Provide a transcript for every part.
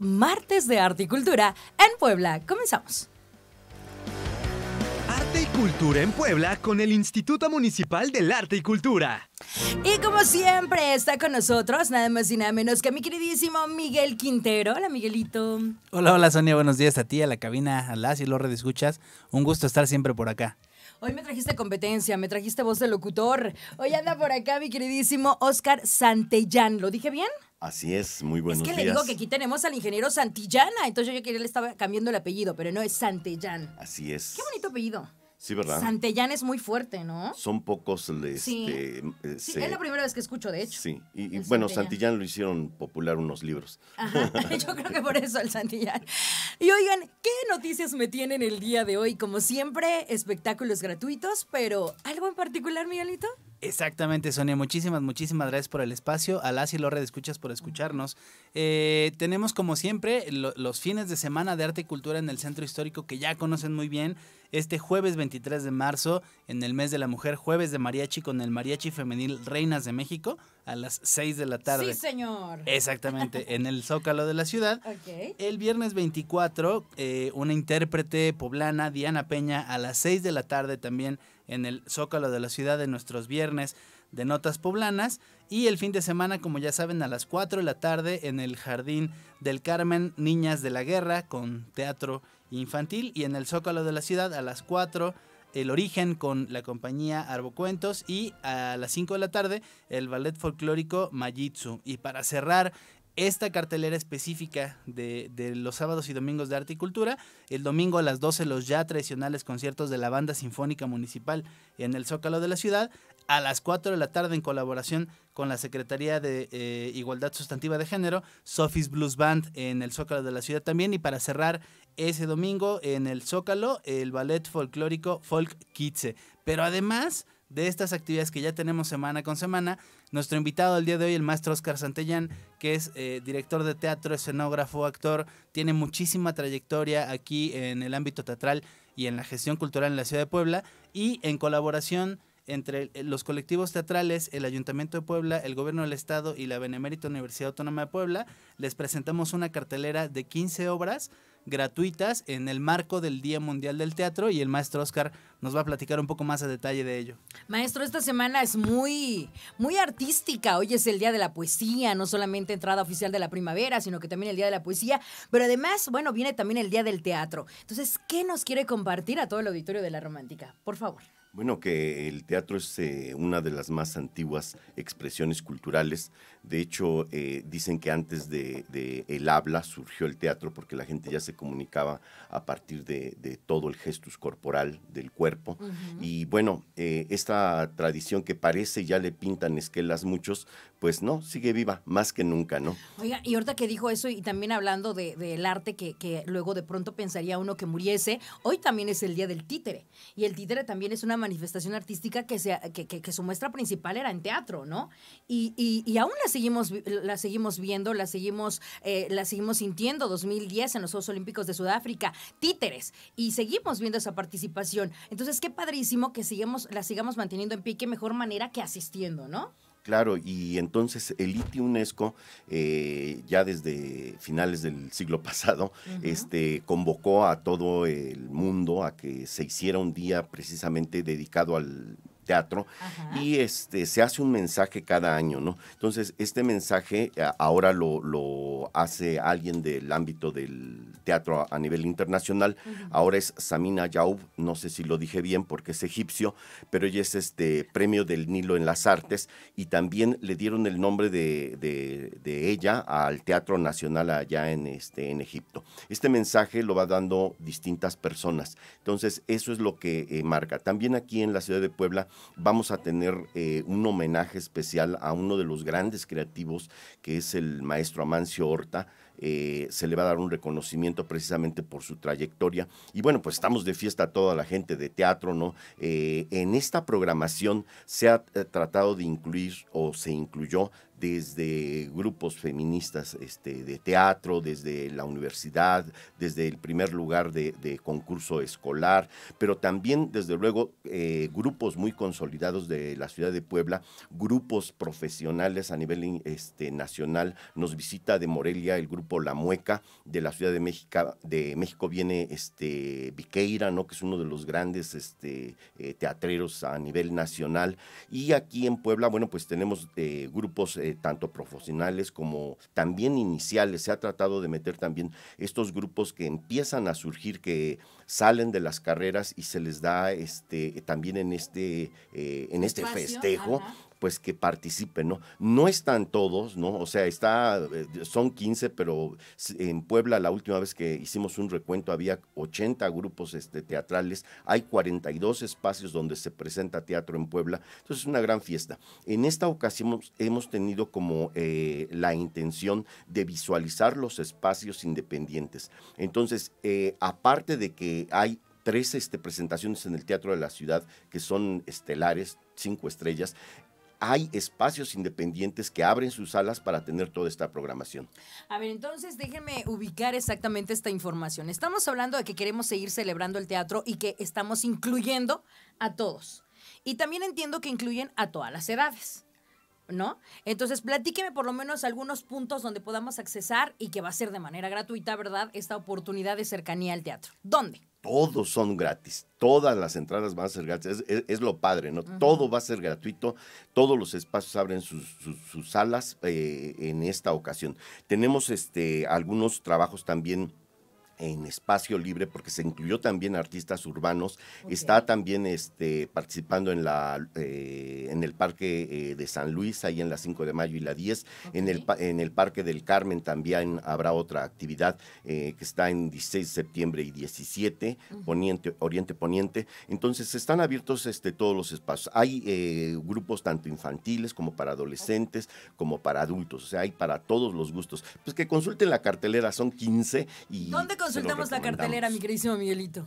Martes de Arte y Cultura en Puebla. Comenzamos. Arte y Cultura en Puebla con el Instituto Municipal del Arte y Cultura. Y como siempre está con nosotros nada más y nada menos que mi queridísimo Miguel Quintero. Hola Miguelito. Hola, hola Sonia, buenos días a ti, a la cabina, a las y los redescuchas. Un gusto estar siempre por acá. Hoy me trajiste competencia, me trajiste voz de locutor. Hoy anda por acá mi queridísimo Oscar Santellán. ¿Lo dije bien? Así es, muy buenos días. Es que le digo que aquí tenemos al ingeniero Santillana, entonces yo quería le estaba cambiando el apellido, pero no es Santellán. Así es. Qué bonito apellido. Sí, ¿verdad? Santillán es muy fuerte, ¿no? Son pocos. Este, eh, sí. es la primera vez que escucho, de hecho. Sí, y, bueno, Santillán. lo hicieron popular unos libros. Yo creo que por eso el Santillán. Y oigan, ¿qué noticias me tienen el día de hoy? Como siempre, espectáculos gratuitos, pero ¿algo en particular, Miguelito? Exactamente, Sonia. Muchísimas, muchísimas gracias por el espacio. A las y de Escuchas por escucharnos. Eh, tenemos, como siempre, los fines de semana de arte y cultura en el Centro Histórico que ya conocen muy bien. Este jueves 23 de marzo, en el mes de la mujer, jueves de mariachi con el mariachi femenil Reinas de México a las 6 de la tarde. Sí, señor. Exactamente, en el Zócalo de la ciudad. Okay. El viernes 24, eh, una intérprete poblana, Diana Peña, a las 6 de la tarde también en el Zócalo de la ciudad de nuestros viernes de Notas Poblanas y el fin de semana, como ya saben, a las 4 de la tarde en el Jardín del Carmen Niñas de la Guerra con teatro infantil y en el Zócalo de la ciudad a las 4 el origen con la compañía Arbocuentos y a las 5 de la tarde el ballet folclórico Mayitsu. Y para cerrar esta cartelera específica de, los sábados y domingos de arte y cultura. El domingo a las 12 los ya tradicionales conciertos de la Banda Sinfónica Municipal en el Zócalo de la ciudad. A las 4 de la tarde en colaboración con la Secretaría de eh, Igualdad Sustantiva de Género, Sophie's Blues Band en el Zócalo de la ciudad también. Y para cerrar ese domingo en el Zócalo, el ballet folclórico Folk Kitze. Pero además de estas actividades que ya tenemos semana con semana. Nuestro invitado del día de hoy, el maestro Oscar Santellán, que es eh, director de teatro, escenógrafo, actor, tiene muchísima trayectoria aquí en el ámbito teatral y en la gestión cultural en la ciudad de Puebla y en colaboración entre los colectivos teatrales, el Ayuntamiento de Puebla, el Gobierno del Estado y la Benemérita Universidad Autónoma de Puebla, les presentamos una cartelera de 15 obras gratuitas en el marco del Día Mundial del Teatro y el maestro Oscar nos va a platicar un poco más a detalle de ello. Maestro, esta semana es muy, muy artística. Hoy es el Día de la Poesía, no solamente entrada oficial de la primavera, sino que también el Día de la Poesía, pero además, bueno, viene también el Día del Teatro. Entonces, ¿qué nos quiere compartir a todo el auditorio de la Romántica? Por favor. Bueno, que el teatro es eh, una de las más antiguas expresiones culturales. De hecho, eh, dicen que antes de, el habla surgió el teatro porque la gente ya se comunicaba a partir de, todo el gestus corporal del cuerpo. Y bueno, eh, esta tradición que parece ya le pintan esquelas muchos, pues no, sigue viva, más que nunca, ¿no? Oiga, y ahorita que dijo eso y también hablando del arte que, que luego de pronto pensaría uno que muriese, hoy también es el día del títere. Y el títere también es una manera manifestación artística que, su muestra principal era en teatro, ¿no? Y, aún la seguimos, la seguimos viendo, la seguimos, eh, la seguimos sintiendo 2010 en los Juegos Olímpicos de Sudáfrica, títeres, y seguimos viendo esa participación. Entonces, qué padrísimo que sigamos, la sigamos manteniendo en pie, qué mejor manera que asistiendo, ¿no? Claro, y entonces el ITI UNESCO, eh, ya desde finales del siglo pasado, este, convocó a todo el mundo a que se hiciera un día precisamente dedicado al teatro y este, se hace un mensaje cada año, ¿no? Entonces, este mensaje eh, ahora lo, hace alguien del ámbito del teatro a, nivel internacional. Ahora es Samina Yaub, no sé si lo dije bien porque es egipcio, pero ella es este premio del Nilo en las Artes y también le dieron el nombre de, ella al Teatro Nacional allá en, este, en Egipto. Este mensaje lo va dando distintas personas. Entonces, eso es lo que eh, marca. También aquí en la ciudad de Puebla vamos a tener eh, un homenaje especial a uno de los grandes creativos, que es el maestro Amancio Horta. Eh, se le va a dar un reconocimiento precisamente por su trayectoria. Y bueno, pues estamos de fiesta toda la gente de teatro, ¿no? Eh, en esta programación se ha tratado de incluir o se incluyó desde grupos feministas este, de teatro, desde la universidad, desde el primer lugar de, concurso escolar, pero también, desde luego, eh, grupos muy consolidados de la ciudad de Puebla, grupos profesionales a nivel este, nacional. Nos visita de Morelia el grupo La Mueca, de la Ciudad de México, de México viene este, Viqueira, ¿no? que es uno de los grandes este, eh, teatreros a nivel nacional. Y aquí en Puebla, bueno, pues tenemos eh, grupos eh, tanto profesionales como también iniciales. Se ha tratado de meter también estos grupos que empiezan a surgir, que salen de las carreras y se les da este, también en este, eh, en este festejo pues que participen, ¿no? No están todos, ¿no? O sea, está, eh, son 15, pero en Puebla la última vez que hicimos un recuento había 80 grupos este, teatrales, hay 42 espacios donde se presenta teatro en Puebla, entonces es una gran fiesta. En esta ocasión hemos tenido como eh, la intención de visualizar los espacios independientes. Entonces, eh, aparte de que hay tres este, presentaciones en el Teatro de la Ciudad que son estelares, cinco estrellas hay espacios independientes que abren sus salas para tener toda esta programación. A ver, entonces déjenme ubicar exactamente esta información. Estamos hablando de que queremos seguir celebrando el teatro y que estamos incluyendo a todos. Y también entiendo que incluyen a todas las edades. ¿no? Entonces, platíqueme por lo menos algunos puntos donde podamos accesar y que va a ser de manera gratuita, ¿verdad? Esta oportunidad de cercanía al teatro. ¿Dónde? todos son gratis, todas las entradas van a ser gratis, es, lo padre, ¿no? Todo va a ser gratuito, todos los espacios abren sus, salas eh, en esta ocasión. Tenemos este, algunos trabajos también en espacio libre porque se incluyó también artistas urbanos. Está también este, participando en, la, eh, en el Parque eh, de San Luis, ahí en la 5 de mayo y la 10. En, el, en el Parque del Carmen también habrá otra actividad eh, que está en 16 de septiembre y 17, poniente, Oriente Poniente. Entonces están abiertos este, todos los espacios. Hay grupos tanto infantiles como para adolescentes, como para adultos. O sea, hay para todos los gustos. Pues que consulten la cartelera, son 15 y... ¿Dónde consultamos la cartelera, mi queridísimo Miguelito?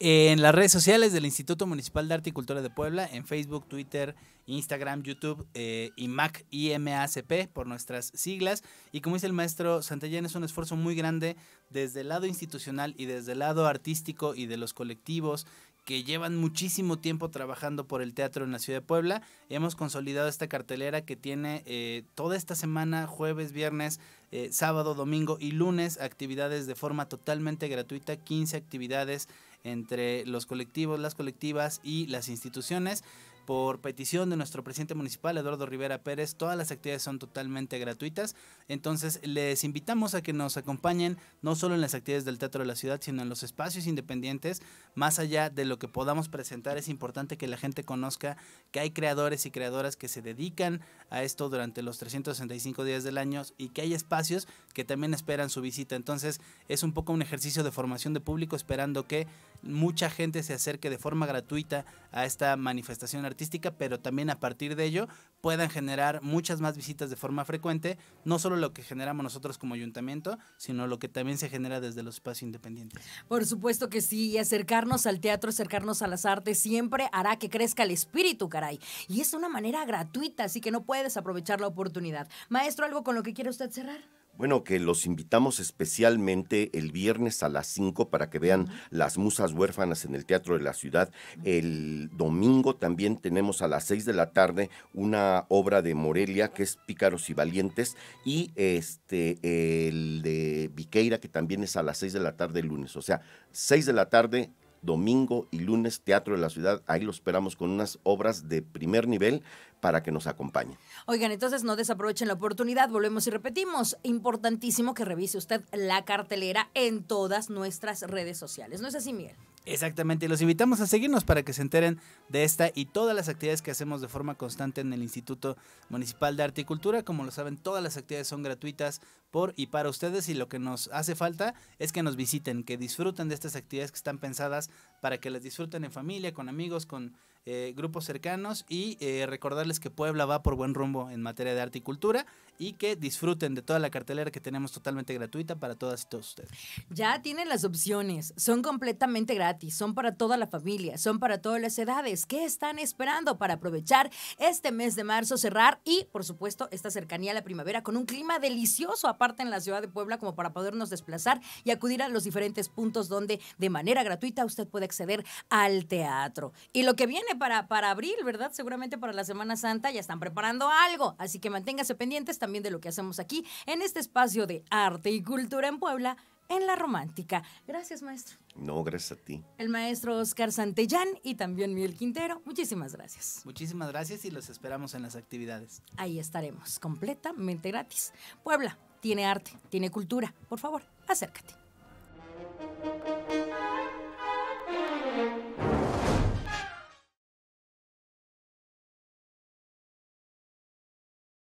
En las redes sociales del Instituto Municipal de Arte y Cultura de Puebla, en Facebook, Twitter, Instagram, YouTube eh, y Mac IMACP por nuestras siglas. Y como dice el maestro Santellán, es un esfuerzo muy grande desde el lado institucional y desde el lado artístico y de los colectivos que llevan muchísimo tiempo trabajando por el teatro en la ciudad de Puebla. Hemos consolidado esta cartelera que tiene eh, toda esta semana, jueves, viernes, eh, sábado, domingo y lunes, actividades de forma totalmente gratuita, 15 actividades entre los colectivos, las colectivas y las instituciones. Por petición de nuestro presidente municipal, Eduardo Rivera Pérez, todas las actividades son totalmente gratuitas. Entonces, les invitamos a que nos acompañen no solo en las actividades del Teatro de la Ciudad, sino en los espacios independientes. Más allá de lo que podamos presentar, es importante que la gente conozca que hay creadores y creadoras que se dedican a esto durante los 365 días del año y que hay espacios que también esperan su visita. Entonces, es un poco un ejercicio de formación de público esperando que mucha gente se acerque de forma gratuita a esta manifestación artística artística, pero también a partir de ello puedan generar muchas más visitas de forma frecuente, no solo lo que generamos nosotros como ayuntamiento, sino lo que también se genera desde los espacios independientes. Por supuesto que sí, y acercarnos al teatro, acercarnos a las artes, siempre hará que crezca el espíritu, caray. Y es una manera gratuita, así que no puedes aprovechar la oportunidad. Maestro, ¿algo con lo que quiere usted cerrar? Bueno, que los invitamos especialmente el viernes a las 5 para que vean Las Musas Huérfanas en el Teatro de la Ciudad. El domingo también tenemos a las 6 de la tarde una obra de Morelia que es Pícaros y Valientes y este el de Viqueira que también es a las 6 de la tarde el lunes. O sea, 6 de la tarde domingo y lunes Teatro de la Ciudad. Ahí lo esperamos con unas obras de primer nivel para que nos acompañen. Oigan, entonces no desaprovechen la oportunidad, volvemos y repetimos, importantísimo que revise usted la cartelera en todas nuestras redes sociales. ¿No es así, Miguel? Exactamente, los invitamos a seguirnos para que se enteren de esta y todas las actividades que hacemos de forma constante en el Instituto Municipal de Arte y Cultura. Como lo saben, todas las actividades son gratuitas por y para ustedes y lo que nos hace falta es que nos visiten, que disfruten de estas actividades que están pensadas para que las disfruten en familia, con amigos, con eh, grupos cercanos y eh, recordarles que Puebla va por buen rumbo en materia de arte y cultura y que disfruten de toda la cartelera que tenemos totalmente gratuita para todas y todos ustedes. Ya tienen las opciones, son completamente gratis, son para toda la familia, son para todas las edades. ¿Qué están esperando para aprovechar este mes de marzo, cerrar y, por supuesto, esta cercanía a la primavera con un clima delicioso aparte en la ciudad de Puebla como para podernos desplazar y acudir a los diferentes puntos donde de manera gratuita usted puede acceder al teatro? Y lo que viene para, para abril, ¿verdad? Seguramente para la Semana Santa ya están preparando algo. Así que manténgase pendientes también de lo que hacemos aquí en este espacio de arte y cultura en Puebla, en La Romántica. Gracias, maestro. No, gracias a ti. El maestro Oscar Santellán y también Miguel Quintero. Muchísimas gracias. Muchísimas gracias y los esperamos en las actividades. Ahí estaremos, completamente gratis. Puebla tiene arte, tiene cultura. Por favor, acércate.